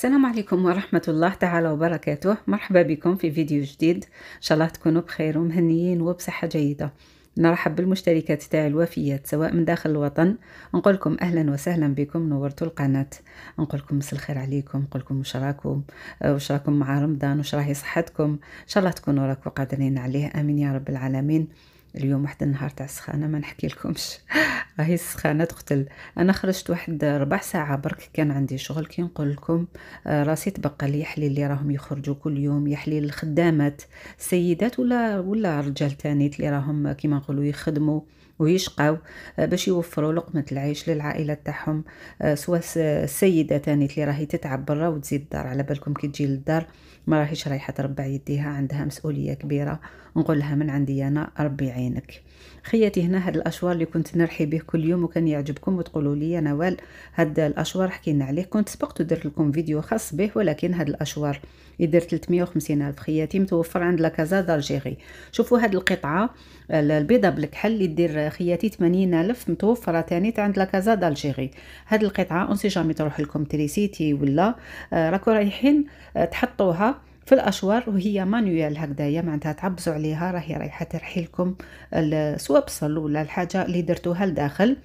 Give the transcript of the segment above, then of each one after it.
السلام عليكم ورحمة الله تعالى وبركاته مرحبا بكم في فيديو جديد إن شاء الله تكونوا بخير ومهنيين وبصحة جيدة نرحب بالمشتركات تاع الوفيات سواء من داخل الوطن نقول لكم اهلا وسهلا بكم نورتوا القناه نقول لكم مساء الخير عليكم نقول لكم واش راكم آه، واش راكم مع رمضان واش راهي صحتكم ان شاء الله تكونوا راكم قادرين عليه امين يا رب العالمين اليوم واحد النهار تاع السخانه ما نحكي لكمش راهي السخانه تقتل انا خرجت واحد ربع ساعه برك كان عندي شغل كي نقول لكم آه، راسي تبقى لي حلي اللي راهم يخرجوا كل يوم يحلي الخدامات سيدات ولا ولا رجال تانيت اللي راهم كيما نقولوا يخدموا ويشقاو آه، باش يوفروا لقمة العيش للعائلة تاعهم آه، سواء السيدة ثاني اللي راهي تتعب برا وتزيد الدار على بالكم كي تجي للدار ما راهيش رايحة تربع يديها عندها مسؤولية كبيرة نقول لها من عندي أنا ربي يعينك خياتي هنا هاد الاشوار اللي كنت نرحي به كل يوم وكان يعجبكم وتقولوا لي نوال هاد الاشوار حكينا عليه كنت سبقت ودرت لكم فيديو خاص به ولكن هاد الاشوار يدير 350 الف خياتي متوفر عند لاكازا دالجيري شوفوا هاد القطعه البيضه بالكحل اللي دير خياتي 80 الف متوفره تاني عند لاكازا دالجيري هاد القطعه اونسي جامي تروح لكم تريسيتي ولا آه، راكو رايحين آه، تحطوها في الاشوار وهي مانويال هكذايا معناتها تعبزوا عليها راهي رايحه ترحيلكم سواء بصل ولا الحاجه اللي درتوها لداخل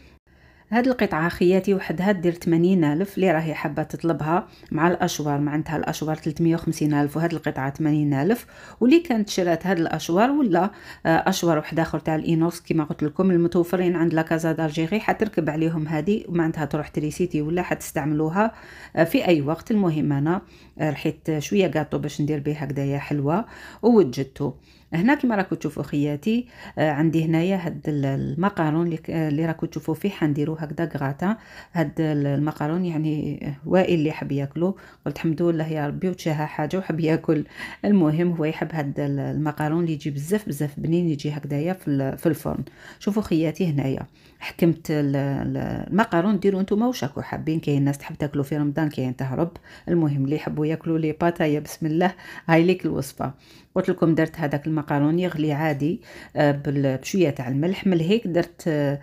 هاد القطعه خياتي وحدها دير تمانين الف اللي راهي حابه تطلبها مع الاشوار معنتها الاشوار تلتمية وخمسين الف وهاد القطعه تمانين الف واللي كانت شرات هاد الاشوار ولا آه، اشوار وحدة اخر تاع الاينوكس كيما قلت لكم المتوفرين عند لاكازا دارجيغي حتركب عليهم هادي ومعنتها تروح تريسيتي ولا حتستعملوها آه، في اي وقت المهم انا رحيت شويه كاطو باش ندير بيه هكدايا حلوه ووجدتو هنا كما راكم تشوفوا خياتي آه، عندي هنايا هاد المقارون آه، اللي راكم تشوفوا فيه حنديرو هكذا كغاتا هاد المقارون يعني آه، وائل اللي حب ياكلو قلت الحمد لله يا ربي وتشاها حاجه وحب ياكل المهم هو يحب هاد المقارون اللي يجي بزاف بزاف بنين يجي هكذايا في الفرن شوفوا خياتي هنايا حكمت المقارون ديروا نتوما واش راكم حابين كاين ناس تحب تاكلو في رمضان كاين تهرب المهم اللي يحبوا ياكلوا لي باتايا بسم الله هاي ليك الوصفه قلت لكم درت هذاك المقارون يغلي عادي آه، بشويه تاع الملح من هيك درت آه،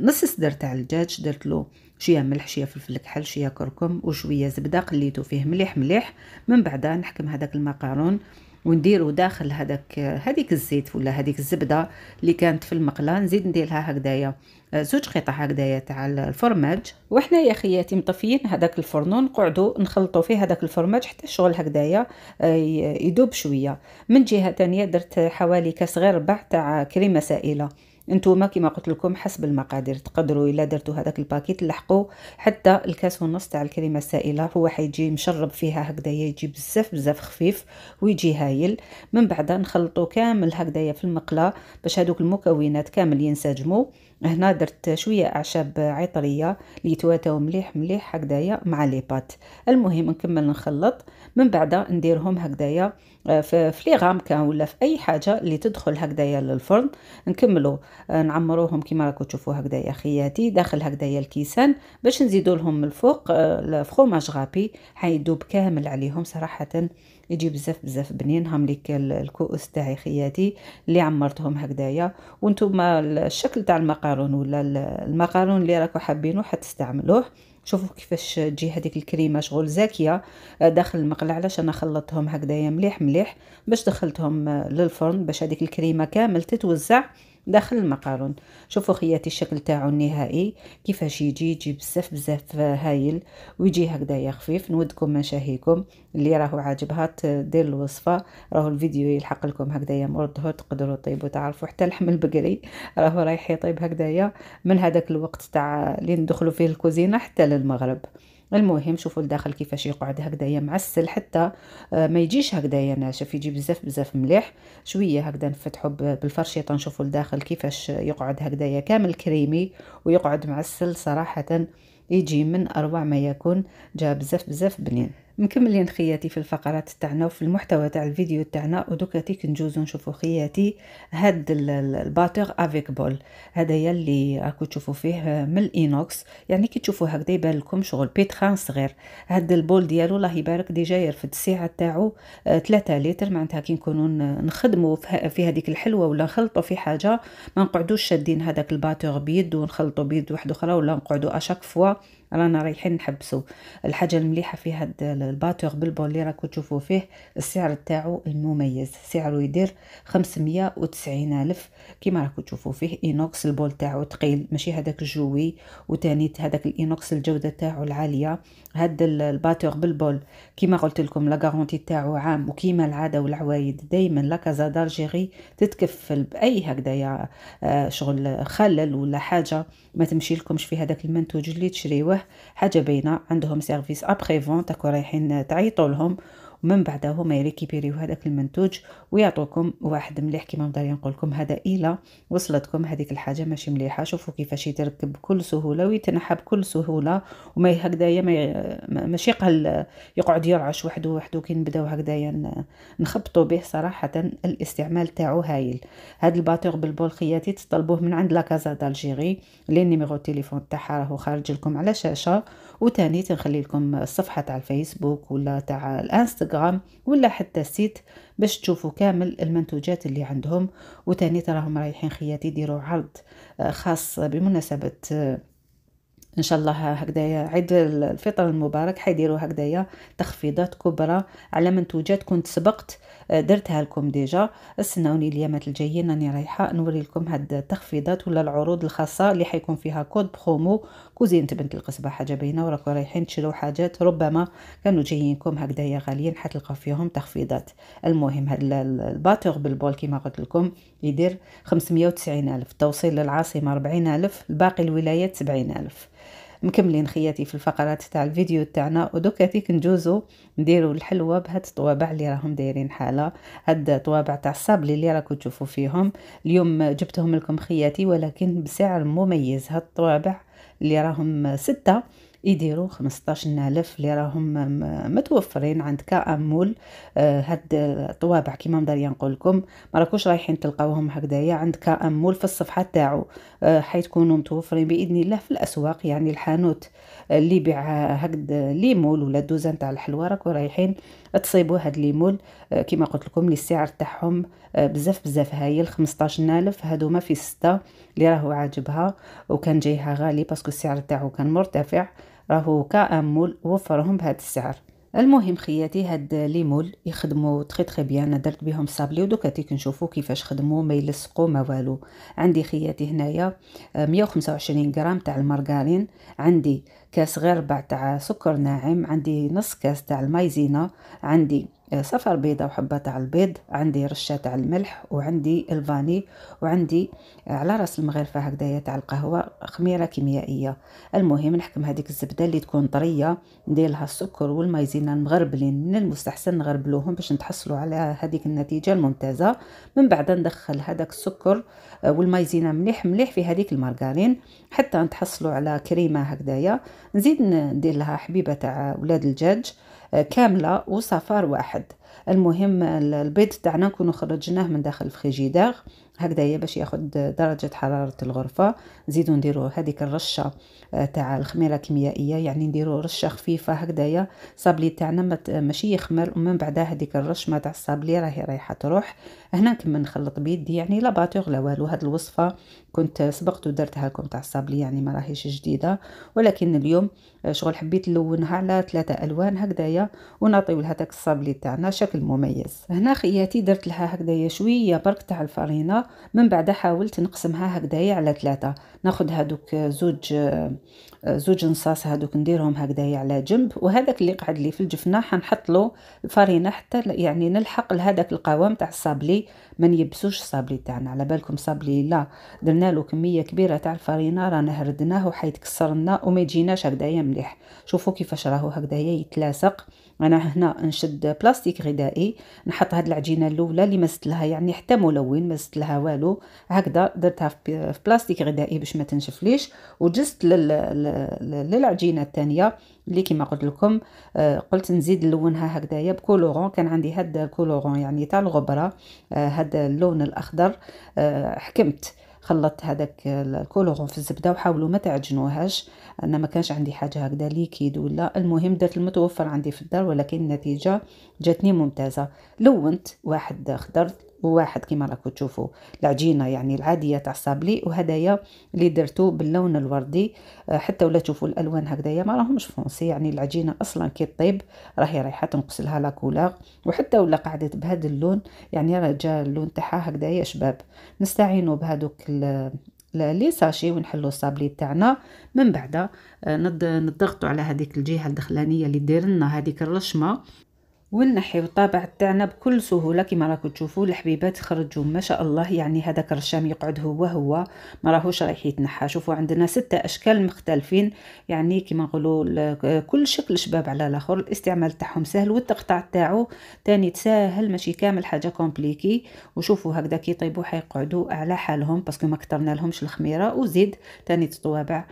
نص صدر تاع الدجاج درت له شويه ملح شويه فلفل كحل شويه كركم وشويه زبده قليته فيه مليح مليح من بعد نحكم هذاك المقارون ونديرو داخل هذاك هذيك الزيت ولا هذيك الزبده اللي كانت في المقله نزيد لها هكذايا آه، زوج قطع هكذايا تاع الفرماج وحنا يا خياتي مطفيين هذاك الفرن ونقعدوا نخلطوا فيه هذاك الفرماج حتى الشغل هكذايا آه، يدوب شويه من جهه ثانيه درت حوالي كاس غير ربع تاع كريمه سائله انتوما كما قلت لكم حسب المقادير تقدروا الا درتوا هذاك الباكيت لحقوا حتى الكاس ونص تاع الكريمه السائله هو حيجي مشرب فيها هكذايا يجي بزاف بزاف خفيف ويجي هايل من بعد نخلطوا كامل هكذايا في المقله باش هذوك المكونات كامل ينسجموا هنا درت شويه اعشاب عطريه اللي تواتاو مليح مليح هكدايا مع لي بات المهم نكمل نخلط من بعد نديرهم هكدايا آه، في لي غامكا ولا في اي حاجه اللي تدخل هكدايا للفرن نكملوا آه، نعمروهم كما راكم تشوفوا هكدايا خياتي داخل هكدايا الكيسان باش نزيدوا لهم من الفوق الفرماج آه، غابي حيدوب كامل عليهم صراحه يجي بزاف بزاف بنين هم ليك الكؤوس تاعي خياتي اللي عمرتهم هكدايا وانتم الشكل تاع المقام المكرون ولا المكرون اللي راكو حابينو حتستعملوه شوفوا كيفاش تجي هذيك الكريمه شغل زاكيه داخل المقله علاش انا خلطتهم هكذايا مليح مليح باش دخلتهم للفرن باش هذيك الكريمه كامل تتوزع داخل المقارون شوفوا خياتي الشكل تاعو النهائي كيفاش يجي يجي بزاف بزاف هايل ويجي هكذايا خفيف نودكم مشاهيكم اللي راهو عاجبها دير الوصفه راهو الفيديو يلحق لكم هكذايا مرضه تقدروا طيبوا تعرفوا حتى اللحم البقري راهو رايح يطيب هكذايا من هذاك الوقت تاع اللي ندخلوا فيه الكوزينه حتى للمغرب المهم شوفوا الداخل كيفاش يقعد هكذايا معسل حتى آه، ما يجيش هكذايا ناشف يجي بزاف بزاف مليح شويه هكذا نفتحوا بالفرشيطه نشوفوا الداخل كيفاش يقعد هكذايا كامل كريمي ويقعد معسل صراحه يجي من اروع ما يكون جا بزاف بزاف بنين مكملين خياتي في الفقرات تاعنا وفي المحتوى تاع الفيديو تاعنا ودوكا تيك كنجوزو نشوفو خياتي هاد الباتور افيك بول هدايا اللي راكو تشوفو فيه من الاينوكس يعني كي تشوفوه هكذا يبان لكم شغل بيتخان صغير هاد البول ديالو الله يبارك ديجا يرفد السعه تاعو 3 آه، لتر معناتها كي نكونو نخدمو في هذيك الحلوه ولا نخلطو في حاجه ما نقعدوش شادين هذاك الباتور بيد ونخلطو بيد واحده اخرى ولا نقعدو اشاك فوا رانا رايحين نحبسو الحاجه المليحه في هاد الباتور بالبول اللي راكو تشوفوا فيه السعر تاعو المميز سعره يدير تسعين الف كيما راكو تشوفوا فيه اينوكس البول تاعو ثقيل ماشي هذاك الجوي وتاني هذاك الاينوكس الجوده تاعو العاليه هاد الباتور بالبول كيما قلت لكم لا غارونتي تاعو عام وكيما العاده والعوايد دائما لا كازا دالجيري تتكفل باي هكذايا آه، شغل خلل ولا حاجه ما تمشي لكمش في هذاك المنتوج اللي تشريوه حاجه باينه عندهم سيرفيس ابري فونت رايحين تعيطوا لهم ومن بعدها هما يريكيبيريو هذاك المنتوج ويعطوكم واحد مليح كيما نقدر نقول لكم هذا الا وصلتكم هذيك الحاجه ماشي مليحه شوفوا كيفاش يتركب بكل سهوله ويتنحى بكل سهوله وما هكذايا ما ماشي قال يقعد يرعش وحده وحده كي نبداو هكذايا نخبطوا به صراحه الاستعمال تاعو هايل هذا الباتور بالبولخياتي تطلبوه من عند لا كازا دالجيري لي نيميرو تيليفون تاعها راهو خارج لكم على الشاشه وتاني تنخلي لكم الصفحه تاع الفيسبوك ولا تاع الانستغرام ولا حتى السيت باش تشوفوا كامل المنتوجات اللي عندهم وتاني تراهم رايحين خياتي يديروا عرض آه، خاص بمناسبه آه، ان شاء الله هكذايا عيد الفطر المبارك حيديروا هكذايا تخفيضات كبرى على منتوجات كنت سبقت آه، درتها لكم ديجا استناوني اليامات الجايين راني رايحه نوري لكم هاد التخفيضات ولا العروض الخاصه اللي حيكون فيها كود برومو كوزينه بنت القصبه حاجه باينه وراكم رايحين تشريو حاجات ربما كانوا جايينكم هكذايا غاليين حتلقاو فيهم تخفيضات المهم هاد الباتور بالبول كيما قلت لكم يدير 590 الف توصيل للعاصمه 40 الف باقي الولايات 70 الف مكملين خياتي في الفقرات تاع الفيديو تاعنا ودوكا تي نجوزو نديرو الحلوه بهاد الطوابع اللي راهم دايرين حاله هاد الطوابع تاع الصابلي اللي راكو تشوفوا فيهم اليوم جبتهم لكم خياتي ولكن بسعر مميز هاد الطوابع اللي راهم ستة يديروا 15000 اللي راهم متوفرين عند كامول آه هاد الطوابع كيما مداريا نقول لكم ما راكوش رايحين تلقاوهم هكذايا عند كامول في الصفحه تاعو آه حيكونوا متوفرين باذن الله في الاسواق يعني الحانوت اللي يبيع هكذا ليمول ولا دوزان تاع الحلوى راكو رايحين تصيبوا هاد ليمول آه كما قلت لكم لي السعر تاعهم آه، بزاف بزاف هايل 15000 هادو ما في سته اللي راهو عاجبها وكان جايها غالي باسكو السعر تاعو كان مرتفع راهو كأم مول وفرهم بهذا السعر المهم خياتي هاد لي مول يخدموا تري تري بيان انا درت بهم صابلي ودوكا تي كنشوفوا كيفاش خدموا ما يلصقوا ما والو عندي خياتي هنايا 125 غرام تاع المارغرين عندي كاس غير ربع تاع سكر ناعم عندي نص كاس تاع المايزينا عندي صفر بيضة وحبة تاع البيض عندي رشة تاع الملح وعندي الفاني وعندي على راس المغرفة هكذايا تاع القهوة خميرة كيميائية المهم نحكم هذيك الزبدة اللي تكون طرية ندير لها السكر والمايزينا المغربلين من المستحسن نغربلوهم باش نتحصلوا على هذيك النتيجة الممتازة من بعد ندخل هذاك السكر والمايزينا مليح مليح في هذيك المارغرين حتى نتحصلوا على كريمة هكذايا نزيد ندير لها حبيبة تاع ولاد الجاج كامله وصفار واحد المهم البيض تاعنا نكونوا خرجناه من داخل الفريجيدار هكذايا باش ياخد درجة حرارة الغرفة نزيدو نديرو هذيك الرشة آه، تاع الخميرة الكيميائية يعني نديرو رشة خفيفة هكذايا صابلي تاعنا ماشي يخمر ومن بعدها هذيك الرشمة تاع الصابلي راهي رايحة تروح هنا نكمل نخلط بيدي يعني لا باتوغ لا والو هاد الوصفة كنت سبقت ودرتها لكم تاع الصابلي يعني ما راهيش جديدة ولكن اليوم آه، شغل حبيت نلونها على ثلاثة الوان هكذايا ونعطيو لها داك الصابلي تاعنا شكل مميز هنا خياتي درت لها هكذايا شويه برك تاع الفرينه من بعد حاولت نقسمها هكذايا على ثلاثة ناخد هادوك زوج زوج نصاص هادوك نديرهم هكذايا على جنب وهذاك اللي قعد لي في الجفنه حنحط له الفرينه حتى يعني نلحق لهذاك القوام تاع الصابلي ما نيبسوش الصابلي تاعنا على بالكم صابلي لا درنا له كميه كبيره تاع الفرينه رانا هردناه وحيتكسر لنا وما يجيناش هكذايا مليح شوفوا كيفاش راهو هكذايا يتلاصق انا هنا نشد بلاستيك غذائي نحط هاد العجينه الاولى اللي مازت لها يعني حتى ملون مازت لها والو هكذا درتها في بلاستيك غذائي باش ما تنشفليش وجزت للعجينه الثانيه اللي كما قلت لكم آه، قلت نزيد نلونها هكذايا بكولورون كان عندي هاد الكولورون يعني تاع الغبره آه، هاد اللون الاخضر آه، حكمت خلطت هذاك الكولورون في الزبده وحاولوا ما تعجنوهاش انا ما كانش عندي حاجه هكذا ليكيد ولا المهم درت المتوفر عندي في الدار ولكن النتيجه جاتني ممتازه لونت واحد خضر وواحد كما راكم تشوفوا العجينه يعني العاديه تاع الصابلي وهدايا اللي درتو باللون الوردي آه، حتى ولا تشوفوا الالوان هكذايا ما راهمش فونسي يعني العجينه اصلا كي طيب راهي رايحه تنقص لها لا كولور وحتى ولا قعدت بهذا اللون يعني راه جا اللون تاعها هكذايا شباب نستعينوا بهذوك لي ساشي ونحلوا الصابلي تاعنا من بعد آه، نضغطوا على هذيك الجهه الدخلانيه اللي دير لنا هذيك الرشمه ونحيو الطابع تاعنا بكل سهوله كما راكم تشوفوا الحبيبات خرجوا ما شاء الله يعني هذاك الرشام يقعد هو هو ما راهوش رايح يتنحى شوفوا عندنا ستة اشكال مختلفين يعني كما نقولوا كل شكل شباب على الاخر الاستعمال تاعهم سهل والتقطع تاعو تاني تساهل ماشي كامل حاجه كومبليكي وشوفوا هكذا كي يطيبوا حيقعدوا على حالهم باسكو ما كثرنا لهمش الخميره وزيد تاني الطوابع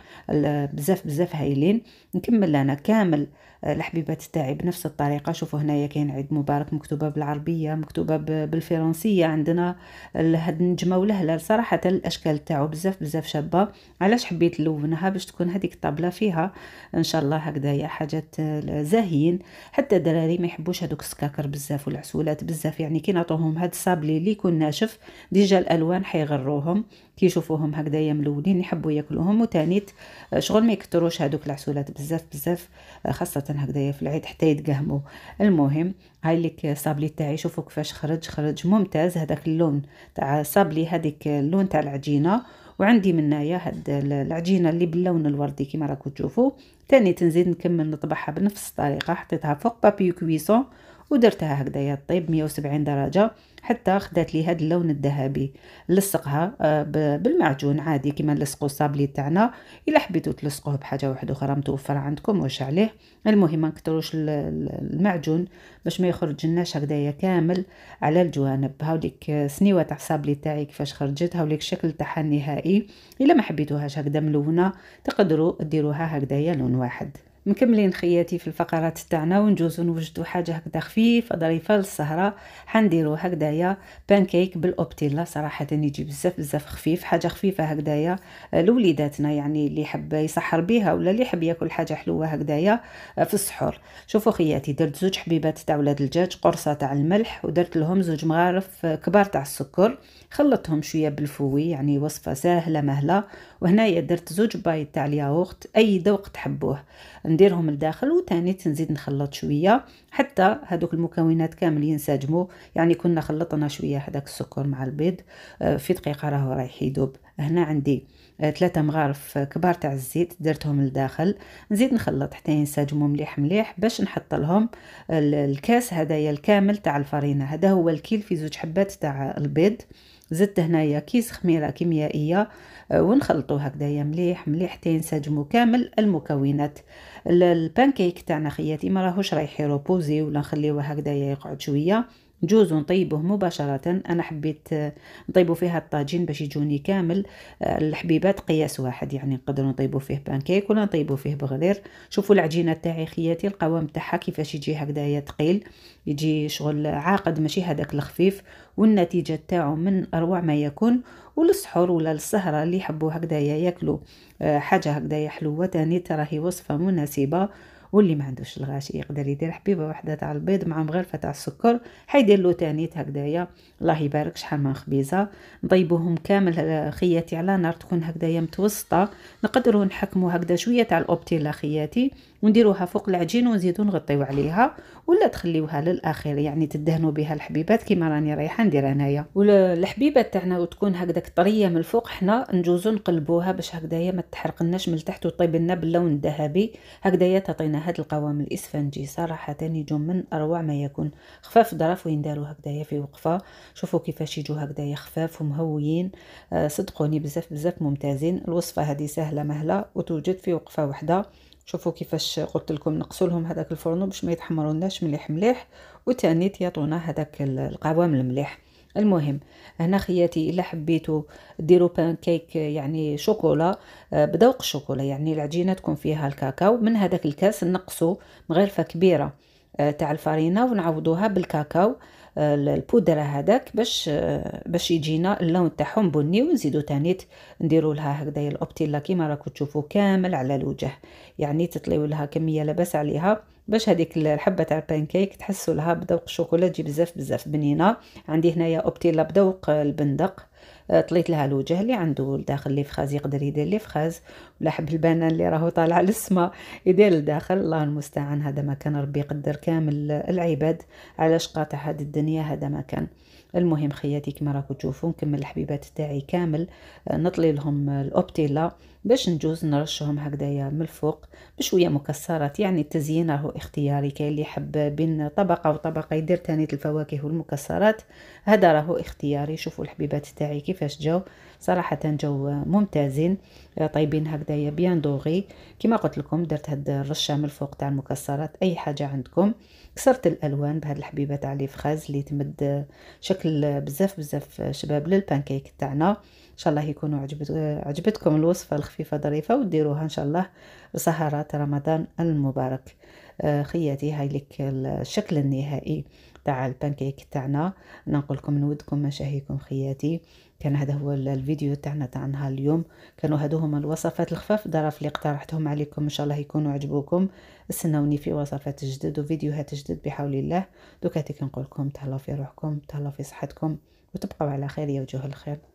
بزاف بزاف هايلين نكمل انا كامل الحبيبات تاعي بنفس الطريقه شوفوا هنايا كاين عيد مبارك مكتوبه بالعربيه مكتوبه بالفرنسيه عندنا هاد النجمه والهلال صراحه الاشكال تاعو بزاف بزاف شابه علاش حبيت نلونها باش تكون هذيك الطابله فيها ان شاء الله هكذايا حاجات زاهيين حتى الدراري ما يحبوش هذوك السكاكر بزاف والعسولات بزاف يعني كي نعطوهم هاد الصابلي اللي يكون ناشف ديجا الالوان حيغروهم كيشوفوهم هكذايا ملولين يحبوا ياكلوهم وتانيت شغل ما يكثروش هذوك العسولات بزاف بزاف خاصه هكذايا في العيد حتى يتقهموا المهم هاي ليك صابلي تاعي شوفوا كيفاش خرج خرج ممتاز هذاك اللون تاع صابلي هذيك اللون تاع العجينه وعندي منايا هاد العجينه اللي باللون الوردي كما راكم تشوفوا تاني تنزيد نكمل نطبعها بنفس الطريقه حطيتها فوق بابي كويسون ودرتها هكذا يا الطيب 170 درجه حتى خدات لي هذا اللون الذهبي لصقها آه، بالمعجون عادي كيما نلصقوا الصابلي تاعنا الا حبيتو تلصقوه بحاجه واحده اخرى متوفره عندكم واش عليه المهم ما نكثروش المعجون باش ما يخرج لناش هكذايا كامل على الجوانب هاوليك آه، سنيوه تاع الصابلي تاعي كيفاش خرجت هاوليك الشكل تاعها النهائي الا ما حبيتوهاش هكذا ملونه تقدروا ديروها هكذايا لون واحد مكملين خياتي في الفقرات تاعنا ونجوزو نوجدو حاجه هكذا خفيفه ظريفه للسهره حنديرو هكذايا بانكيك بالاوبتيلا صراحه يجي بزاف بزاف خفيف حاجه خفيفه هكذايا آه، لوليداتنا يعني اللي يحب يسحر بها ولا اللي يحب ياكل حاجه حلوه هكذايا آه، في السحور شوفوا خياتي درت زوج حبيبات تاع ولاد الدجاج قرصه تاع الملح ودرت لهم زوج مغارف آه، كبار تاع السكر خلطتهم شويه بالفوي يعني وصفه سهله مهله وهنايا درت زوج بايض تاع الياغورت اي ذوق تحبوه نديرهم لداخل وثاني تنزيد نخلط شويه حتى هذوك المكونات كامل ينسجموا يعني كنا خلطنا شويه هذاك السكر مع البيض آه، في دقيقه راهو رايح يذوب هنا عندي آه، ثلاثة مغارف كبار تاع الزيت درتهم لداخل نزيد نخلط حتى ينسجموا مليح مليح باش نحط لهم الكاس هدايا الكامل تاع الفرينه هذا هو الكيل في زوج حبات تاع البيض زدت هنايا كيس خميره كيميائيه آه، ونخلطو هكذايا مليح مليح حتى ينسجموا كامل المكونات البانكيك تاعنا خياتي ما راهوش رايح يروبوزي ولا نخليوه هكذايا يقعد شويه نجوز نطيبوه مباشرة أنا حبيت آه، نطيبو فيها الطاجين باش يجوني كامل آه، الحبيبات قياس واحد يعني نقدروا نطيبو فيه بانكيك ولا نطيبو فيه بغدير شوفوا العجينة تاعي خياتي القوام تاعها كيفاش يجي هكذايا تقيل يجي شغل عاقد ماشي هذاك الخفيف والنتيجة تاعو من أروع ما يكون وللسحور ولا للسهرة اللي يحبوا هكذايا ياكلوا آه، حاجة هكذايا حلوة تاني تراهي وصفة مناسبة واللي ما عندوش الغاشي يقدر يدير حبيبه وحده تاع البيض مع مغرفه تاع السكر حيدير له تانيت هكدايا الله يبارك شحال من خبيزه نضيبوهم كامل آه، خياتي على نار تكون هكدايا متوسطه نقدروا نحكموا هكدا شويه تاع الاوبتيلا خياتي ونديروها فوق العجين ونزيدو نغطيو عليها ولا تخليوها للاخير يعني تدهنوا بها الحبيبات كيما راني رايحه ندير انايا والحبيبات تاعنا وتكون هكذاك طريه من الفوق حنا نجوزو نقلبوها باش هكذايا ما تحرقناش من التحت وطيب لنا باللون الذهبي هكذايا تعطينا هذا القوام الاسفنجي صراحه يجون من اروع ما يكون خفاف وين داروا هكذايا في وقفه شوفوا كيفاش يجوا هكذايا خفاف ومهويين آه، صدقوني بزاف بزاف ممتازين الوصفه هذه سهله مهله وتوجد في وقفه واحده شوفوا كيفاش قلت لكم نقصوا لهم هذاك الفرن باش ما يتحمروناش مليح مليح وتانيت تيعطونا هذاك القوام المليح المهم هنا خياتي الا حبيتو ديروا بان كيك يعني شوكولا آه، بدوق الشوكولا يعني العجينه تكون فيها الكاكاو من هذاك الكاس نقصوا مغرفه كبيره آه، تاع الفرينه ونعوضوها بالكاكاو البودره هذاك باش باش يجينا اللون تاعهم بني ونزيدو تانيت نديرو لها هكذايا الاوبتيلا كيما راكم تشوفو كامل على الوجه يعني تطليو لها كميه لاباس عليها باش هذيك الحبه تاع البانكيك تحسوا لها بذوق الشوكولا تجي بزاف بزاف بنينه عندي هنايا اوبتيلا بذوق البندق آه، طليت لها الوجه اللي عنده لداخل لي فخاز يقدر يدير لي فخاز ولا حب البنان اللي راهو طالع للسما يدير لداخل الله المستعان هذا ما كان ربي يقدر كامل العباد علاش قاطع هاد الدنيا هذا ما كان المهم خياتي كما راكم تشوفوا نكمل الحبيبات تاعي كامل آه، نطلي لهم الاوبتيلا باش نجوز نرشهم هكذايا من الفوق بشويه مكسرات يعني التزيين راهو اختياري كاين اللي يحب بين طبقه وطبقه يدير تانية الفواكه والمكسرات هذا راهو اختياري شوفوا الحبيبات تاعي كيفاش جاو صراحة جو ممتازين آه، طيبين هكذايا بيان دوغي كما قلت لكم درت هاد الرشة من الفوق تاع المكسرات أي حاجة عندكم كسرت الألوان بهاد الحبيبة تاع لي فخاز اللي تمد شكل بزاف بزاف شباب للبانكيك تاعنا إن شاء الله يكونوا عجبت عجبتكم الوصفة الخفيفة ظريفة وديروها إن شاء الله سهرات رمضان المبارك آه، خياتي هاي لك الشكل النهائي تاع البانكيك تاعنا نقولكم نودكم مشاهيكم خياتي كان هذا هو الفيديو تاعنا تاع نهار اليوم كانوا هادو هما الوصفات الخفاف ظرف اللي اقترحتهم عليكم ان شاء الله يكونوا عجبوكم استناوني في وصفات جدد وفيديوهات جدد بحول الله دوكاتي كنقول لكم تهلاو في روحكم تهلاو في صحتكم وتبقاو على خير يا وجوه الخير